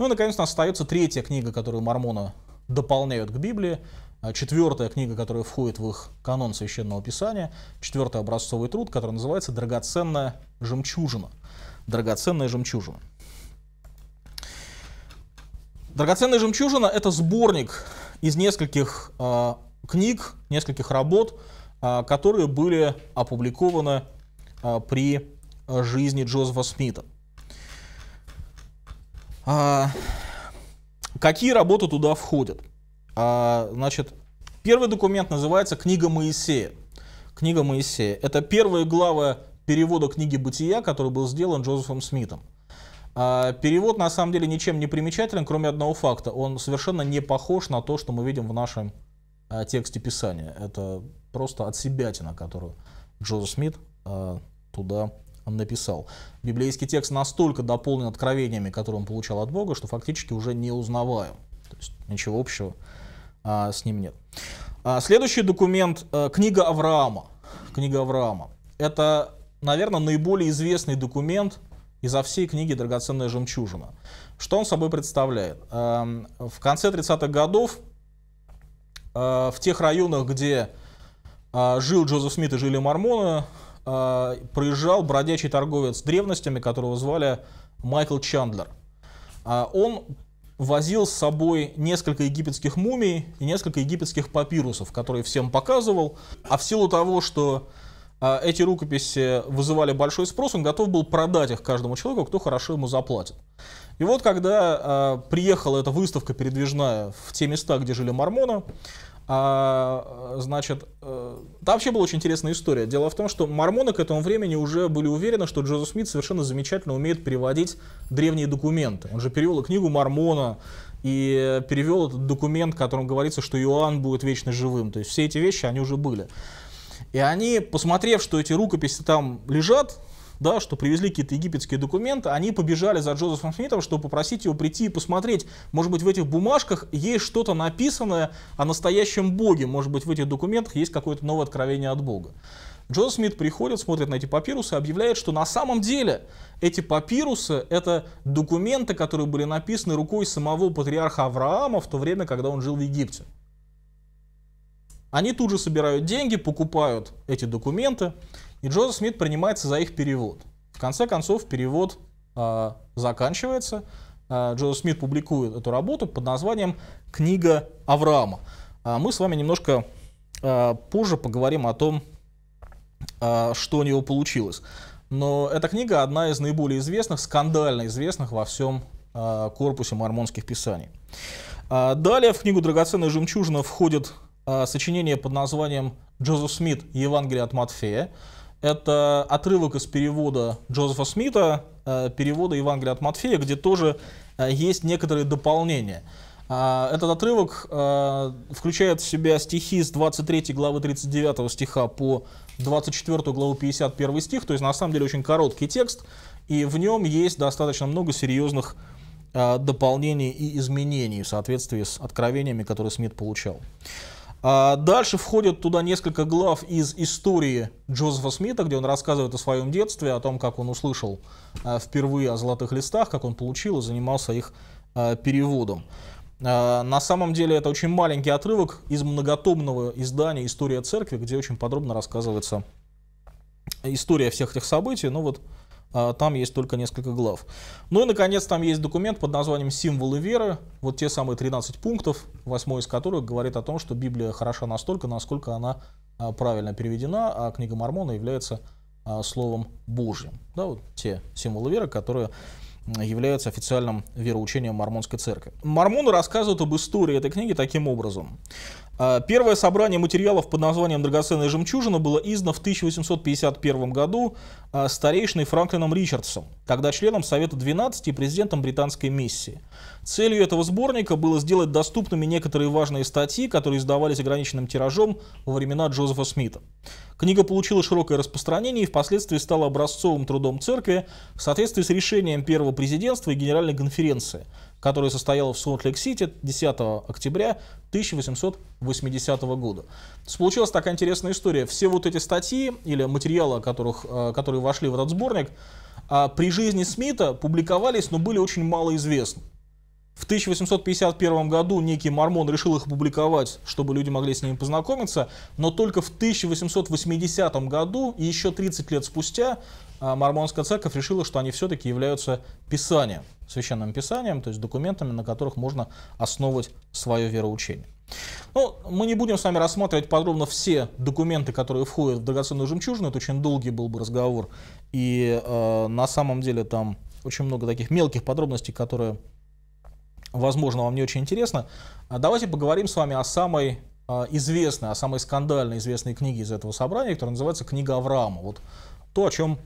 Ну и, наконец, у нас остается третья книга, которую мормоны дополняют к Библии. А, Четвертая книга, которая входит в их канон Священного Писания. Четвертый образцовый труд, который называется «Драгоценная жемчужина». «Драгоценная жемчужина». «Драгоценная жемчужина» — это сборник из нескольких а, книг, нескольких работ, а, которые были опубликованы при жизни Джозефа Смита. А, какие работы туда входят? А, значит, первый документ называется «Книга Моисея». Книга Моисея. Это первая глава перевода книги «Бытия», который был сделан Джозефом Смитом. А, перевод, на самом деле, ничем не примечателен, кроме одного факта. Он совершенно не похож на то, что мы видим в нашем а, тексте Писания. Это просто отсебятина, которую Джозеф Смит а, туда написал. Библейский текст настолько дополнен откровениями, которые он получал от Бога, что фактически уже не узнаваем. То есть ничего общего а, с ним нет. А, следующий документ а, – книга Авраама. Книга Авраама. Это, наверное, наиболее известный документ изо всей книги «Драгоценная жемчужина». Что он собой представляет? А, в конце 30-х годов а, в тех районах, где э, жил Джозеф Смит и жили мормоны, а, проезжал бродячий торговец древностями, которого звали Майкл Чандлер. А, он возил с собой несколько египетских мумий и несколько египетских папирусов, которые всем показывал. А в силу того, что а, эти рукописи вызывали большой спрос, он готов был продать их каждому человеку, кто хорошо ему заплатит. И вот когда э, приехала эта выставка передвижная в те места, где жили мормоны, а, значит, э, там вообще была очень интересная история. Дело в том, что мормоны к этому времени уже были уверены, что Джозеф Смит совершенно замечательно умеет переводить древние документы. Он же перевел книгу Мормона, и перевел этот документ, в котором говорится, что Иоанн будет вечно живым. То есть все эти вещи, они уже были. И они, посмотрев, что эти рукописи там лежат, да, что привезли какие-то египетские документы, они побежали за Джозефом Смитом, чтобы попросить его прийти и посмотреть, может быть, в этих бумажках есть что-то написанное о настоящем Боге, может быть, в этих документах есть какое-то новое откровение от Бога. Джозеф Смит приходит, смотрит на эти папирусы, объявляет, что на самом деле эти папирусы – это документы, которые были написаны рукой самого патриарха Авраама в то время, когда он жил в Египте. Они тут же собирают деньги, покупают эти документы, и Джозеф Смит принимается за их перевод. В конце концов, перевод э, заканчивается. Э, Джозеф Смит публикует эту работу под названием «Книга Авраама». А мы с вами немножко э, позже поговорим о том, э, что у него получилось. Но эта книга одна из наиболее известных, скандально известных во всем э, корпусе мормонских писаний. Э, далее в книгу «Драгоценная жемчужина» входит э, сочинение под названием «Джозеф Смит. Евангелие от Матфея», это отрывок из перевода Джозефа Смита, э, перевода Евангелия от Матфея, где тоже э, есть некоторые дополнения. А, этот отрывок э, включает в себя стихи с 23 главы 39 стиха по 24 главу 51 стих, то есть на самом деле очень короткий текст, и в нем есть достаточно много серьезных дополнений и изменений в соответствии с откровениями, которые Смит получал. А дальше входит туда несколько глав из истории Джозефа Смита, где он рассказывает о своем детстве, о том, как он услышал э, впервые о золотых листах, как он получил и занимался их э, переводом. Э, на самом деле это очень маленький отрывок из многотомного издания «История церкви», где очень подробно рассказывается история всех этих событий. Но ну вот а, там есть только несколько глав. Ну и, наконец, там есть документ под названием «Символы веры». Вот те самые 13 пунктов, восьмой из которых говорит о том, что Библия хороша настолько, насколько она а, правильно переведена, а книга Мормона является а, Словом Божьим. Да, вот те символы веры, которые являются официальным вероучением Мормонской церкви. Мормоны рассказывают об истории этой книги таким образом. А, первое собрание материалов под названием «Драгоценная жемчужина» было издано в 1851 году а, старейшиной Франклином Ричардсом, тогда членом Совета 12 и президентом британской миссии. Целью этого сборника было сделать доступными некоторые важные статьи, которые издавались ограниченным тиражом во времена Джозефа Смита. Книга получила широкое распространение и впоследствии стала образцовым трудом церкви в соответствии с решением Первого президентства и Генеральной конференции, которая состояла в Солт-Лейк-Сити 10 октября 1880 года. Получилась такая интересная история. Все вот эти статьи или материалы, которых, э, которые вошли в этот сборник, а, при жизни Смита публиковались, но были очень малоизвестны. В 1851 году некий мормон решил их опубликовать, чтобы люди могли с ними познакомиться, но только в 1880 году, и еще 30 лет спустя, а, Мормонская церковь решила, что они все-таки являются писанием, священным писанием, то есть документами, на которых можно основывать свое вероучение. Ну, мы не будем с вами рассматривать подробно все документы, которые входят в драгоценную жемчужину, это очень долгий был бы разговор, и э, на самом деле там очень много таких мелких подробностей, которые возможно, вам не очень интересно. А давайте поговорим с вами о самой а, известной, о самой скандально известной книге из этого собрания, которая называется «Книга Авраама». Вот то, о чем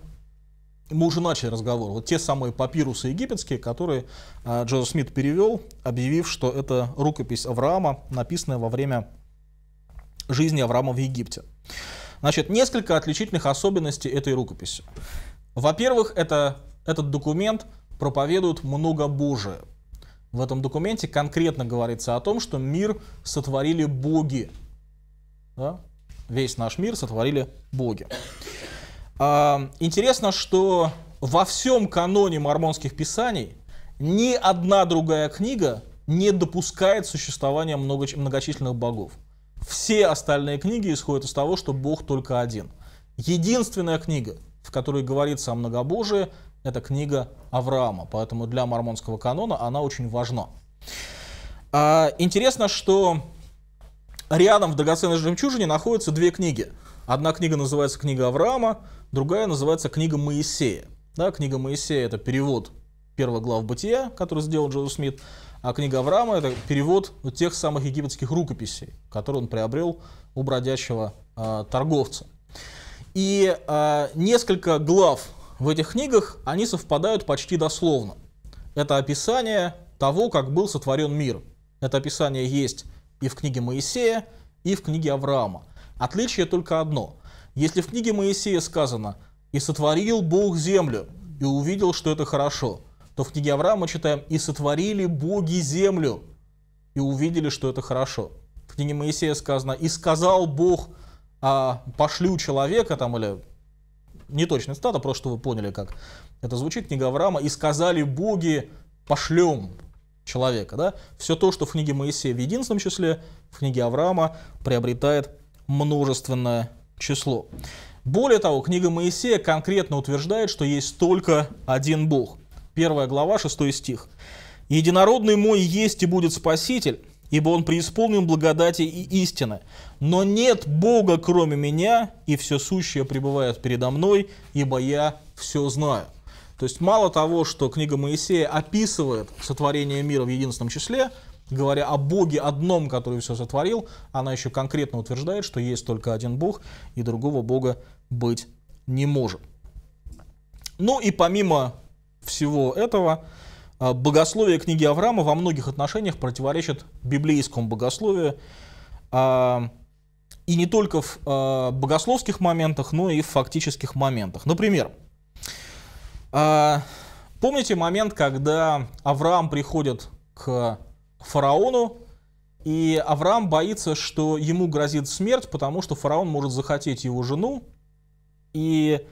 мы уже начали разговор. Вот те самые папирусы египетские, которые а, Джозеф Смит перевел, объявив, что это рукопись Авраама, написанная во время жизни Авраама в Египте. Значит, несколько отличительных особенностей этой рукописи. Во-первых, это, этот документ проповедует многобожие, в этом документе конкретно говорится о том, что мир сотворили боги. Да? Весь наш мир сотворили боги. А, интересно, что во всем каноне мормонских писаний ни одна другая книга не допускает существования много, многочисленных богов. Все остальные книги исходят из того, что Бог только один. Единственная книга, в которой говорится о многобожии, это книга Авраама, поэтому для мормонского канона она очень важна. А, интересно, что рядом в драгоценной жемчужине находятся две книги. Одна книга называется «Книга Авраама», другая называется «Книга Моисея». Да, книга Моисея – это перевод первого глав Бытия, который сделал Джозеф Смит, а книга Авраама – это перевод тех самых египетских рукописей, которые он приобрел у бродячего э, а, торговца. И э, несколько глав в этих книгах, они совпадают почти дословно. Это описание того, как был сотворен мир. Это описание есть и в книге Моисея, и в книге Авраама. Отличие только одно. Если в книге Моисея сказано «И сотворил Бог землю, и увидел, что это хорошо», то в книге Авраама читаем «И сотворили боги землю, и увидели, что это хорошо». В книге Моисея сказано «И сказал Бог, а, пошлю человека» там, или не неточная цитата, просто что вы поняли, как это звучит, книга Авраама, «И сказали боги, пошлем человека». Да? Все то, что в книге Моисея в единственном числе, в книге Авраама приобретает множественное число. Более того, книга Моисея конкретно утверждает, что есть только один Бог. Первая глава, шестой стих. «Единородный мой есть и будет Спаситель, ибо он преисполнен благодати и истины. Но нет Бога, кроме меня, и все сущее пребывает передо мной, ибо я все знаю». То есть мало того, что книга Моисея описывает сотворение мира в единственном числе, говоря о Боге одном, который все сотворил, она еще конкретно утверждает, что есть только один Бог, и другого Бога быть не может. Ну и помимо всего этого, а, богословие книги Авраама во многих отношениях противоречит библейскому богословию. А, и не только в а, богословских моментах, но и в фактических моментах. Например, помните момент, когда Авраам приходит к фараону, и Авраам боится, что ему грозит смерть, потому что фараон может захотеть его жену, и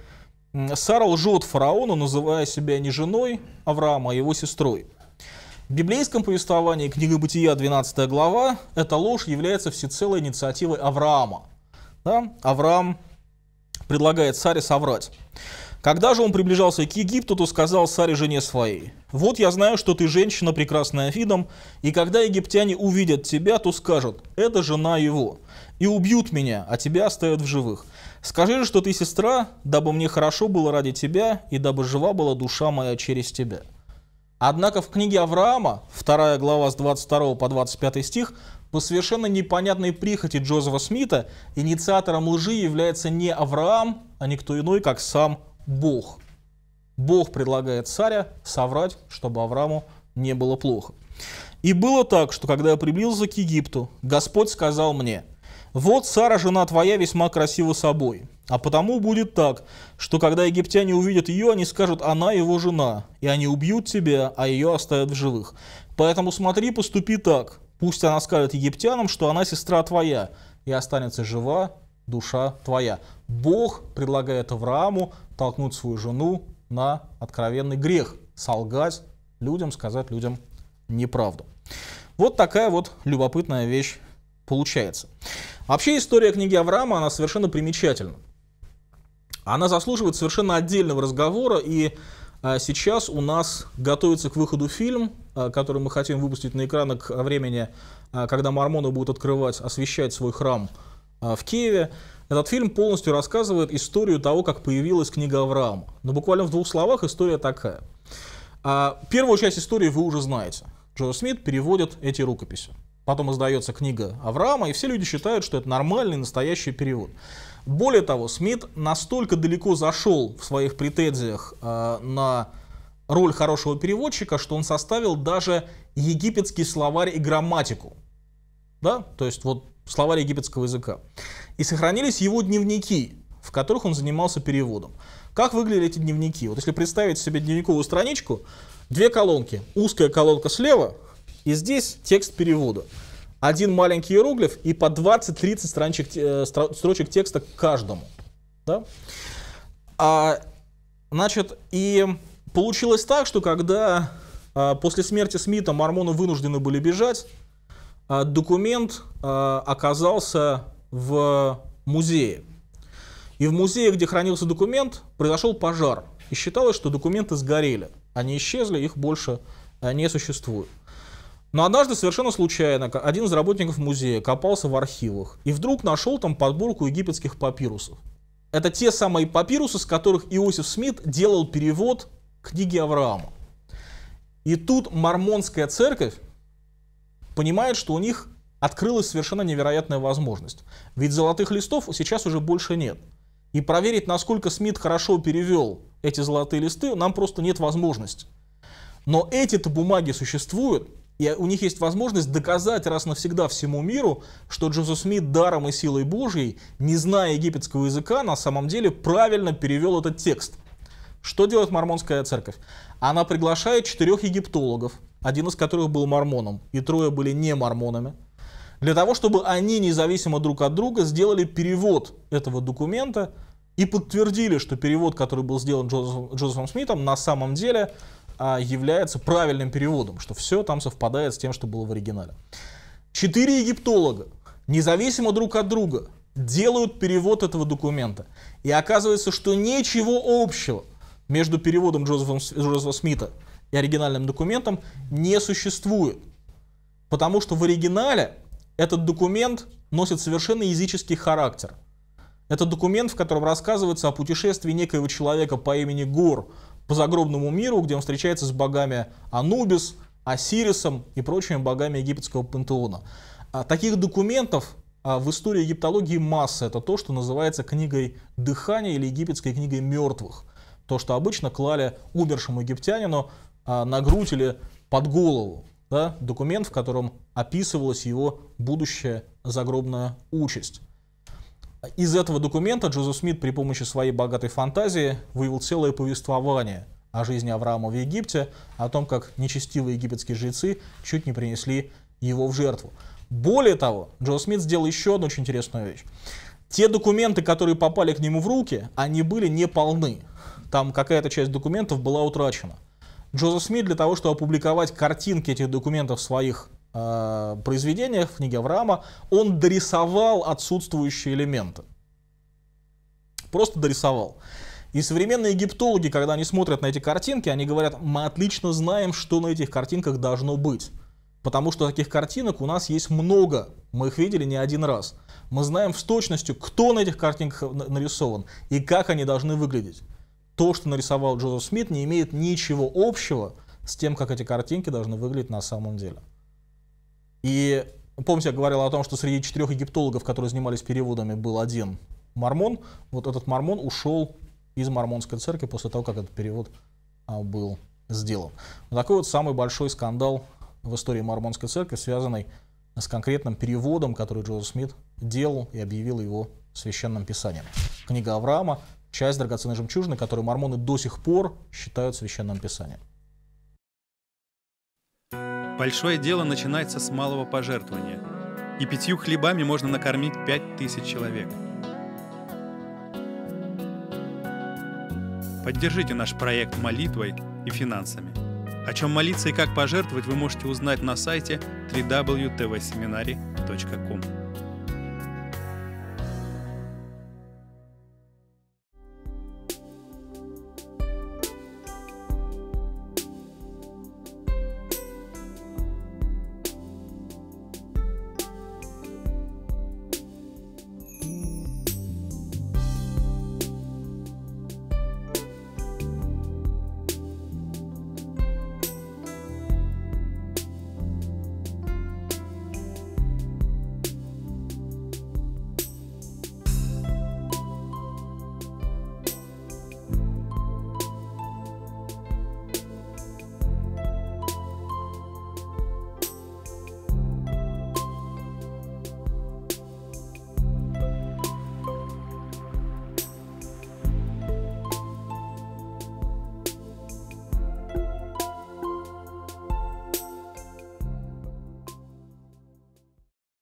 Сара лжет фараону, называя себя не женой Авраама, а его сестрой. В библейском повествовании книга Бытия, 12 глава, эта ложь является всецелой инициативой Авраама. Да? Авраам предлагает Саре соврать. Когда же он приближался к Египту, то сказал Саре жене своей, «Вот я знаю, что ты женщина, прекрасная видом, и когда египтяне увидят тебя, то скажут, это жена его, и убьют меня, а тебя оставят в живых. Скажи же, что ты сестра, дабы мне хорошо было ради тебя, и дабы жива была душа моя через тебя». Однако в книге Авраама, 2 глава с 22 по 25 стих, по совершенно непонятной прихоти Джозефа Смита инициатором лжи является не Авраам, а никто иной, как сам Бог. Бог предлагает царя соврать, чтобы Аврааму не было плохо. «И было так, что когда я приблизился к Египту, Господь сказал мне – «Вот Сара, жена твоя, весьма красива собой. А потому будет так, что когда египтяне увидят ее, они скажут «она его жена», и они убьют тебя, а ее оставят в живых. Поэтому смотри, поступи так. Пусть она скажет египтянам, что она сестра твоя, и останется жива душа твоя». Бог предлагает Аврааму толкнуть свою жену на откровенный грех, солгать людям, сказать людям неправду. Вот такая вот любопытная вещь получается. Вообще история книги Авраама, она совершенно примечательна. Она заслуживает совершенно отдельного разговора, и а, сейчас у нас готовится к выходу фильм, а, который мы хотим выпустить на экраны к времени, а, когда мормоны будут открывать, освещать свой храм в Киеве. Этот фильм полностью рассказывает историю того, как появилась книга Авраама. Но буквально в двух словах история такая. Первую часть истории вы уже знаете. Джо Смит переводит эти рукописи. Потом издается книга Авраама, и все люди считают, что это нормальный, настоящий перевод. Более того, Смит настолько далеко зашел в своих претензиях э, на роль хорошего переводчика, что он составил даже египетский словарь и грамматику. Да? То есть вот словарь египетского языка. И сохранились его дневники, в которых он занимался переводом. Как выглядели эти дневники? Вот если представить себе дневниковую страничку, две колонки. Узкая колонка слева, и здесь текст перевода. Один маленький иероглиф и по 20-30 страничек, э, строчек текста к каждому. Да? А, значит, и получилось так, что когда э, после смерти Смита мормоны вынуждены были бежать, э, документ э, оказался в музее. И в музее, где хранился документ, произошел пожар. И считалось, что документы сгорели. Они исчезли, их больше не существует. Но однажды совершенно случайно один из работников музея копался в архивах и вдруг нашел там подборку египетских папирусов. Это те самые папирусы, с которых Иосиф Смит делал перевод книги Авраама. И тут мормонская церковь понимает, что у них открылась совершенно невероятная возможность. Ведь золотых листов сейчас уже больше нет. И проверить, насколько Смит хорошо перевел эти золотые листы, нам просто нет возможности. Но эти-то бумаги существуют, и у них есть возможность доказать раз навсегда всему миру, что Джозеф Смит даром и силой Божьей, не зная египетского языка, на самом деле правильно перевел этот текст. Что делает мормонская церковь? Она приглашает четырех египтологов, один из которых был мормоном, и трое были не мормонами, для того, чтобы они независимо друг от друга сделали перевод этого документа и подтвердили, что перевод, который был сделан Джозефом, Джозефом Смитом, на самом деле а является правильным переводом, что все там совпадает с тем, что было в оригинале. Четыре египтолога, независимо друг от друга, делают перевод этого документа. И оказывается, что ничего общего между переводом Джозефа, Джозефа Смита и оригинальным документом не существует. Потому что в оригинале этот документ носит совершенно языческий характер. Это документ, в котором рассказывается о путешествии некоего человека по имени Гор по загробному миру, где он встречается с богами Анубис, Осирисом и прочими богами египетского пантеона. А, таких документов а, в истории египтологии масса. Это то, что называется книгой дыхания или египетской книгой мертвых. То, что обычно клали умершему египтянину а, на грудь или под голову. Да? Документ, в котором описывалась его будущая загробная участь. Из этого документа Джозеф Смит при помощи своей богатой фантазии вывел целое повествование о жизни Авраама в Египте, о том, как нечестивые египетские жрецы чуть не принесли его в жертву. Более того, Джо Смит сделал еще одну очень интересную вещь. Те документы, которые попали к нему в руки, они были не полны. Там какая-то часть документов была утрачена. Джозеф Смит для того, чтобы опубликовать картинки этих документов в своих Э, произведениях, в книге Авраама, он дорисовал отсутствующие элементы. Просто дорисовал. И современные египтологи, когда они смотрят на эти картинки, они говорят, мы отлично знаем, что на этих картинках должно быть. Потому что таких картинок у нас есть много, мы их видели не один раз. Мы знаем с точностью, кто на этих картинках нарисован и как они должны выглядеть. То, что нарисовал Джозеф Смит, не имеет ничего общего с тем, как эти картинки должны выглядеть на самом деле. И помните, я говорил о том, что среди четырех египтологов, которые занимались переводами, был один мормон. Вот этот мормон ушел из мормонской церкви после того, как этот перевод а, был сделан. Вот такой вот самый большой скандал в истории мормонской церкви, связанный с конкретным переводом, который Джозеф Смит делал и объявил его священным писанием. Книга Авраама, часть драгоценной жемчужины, которую мормоны до сих пор считают священным писанием. Большое дело начинается с малого пожертвования. И пятью хлебами можно накормить пять тысяч человек. Поддержите наш проект молитвой и финансами. О чем молиться и как пожертвовать вы можете узнать на сайте www.tvseminary.com.